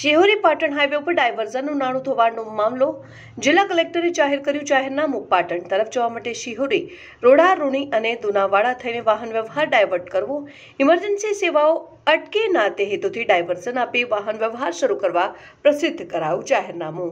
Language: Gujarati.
શિહોરી પાટણ હાઈવે ઉપર ડાયવર્ઝનનું નાણું ધોવાણનો મામલો જિલ્લા કલેક્ટરે જાહેર કર્યું જાહેરનામું પાટણ તરફ જવા માટે શિહોરી રોડા રૂણી અને દુનાવાડા થઈને વાહન વ્યવહાર ડાયવર્ટ કરવો ઇમરજન્સી સેવાઓ અટકે ના તે હેતુથી ડાયવર્ઝન આપી વાહન વ્યવહાર શરૂ કરવા પ્રસિદ્ધ કરાયું જાહેરનામું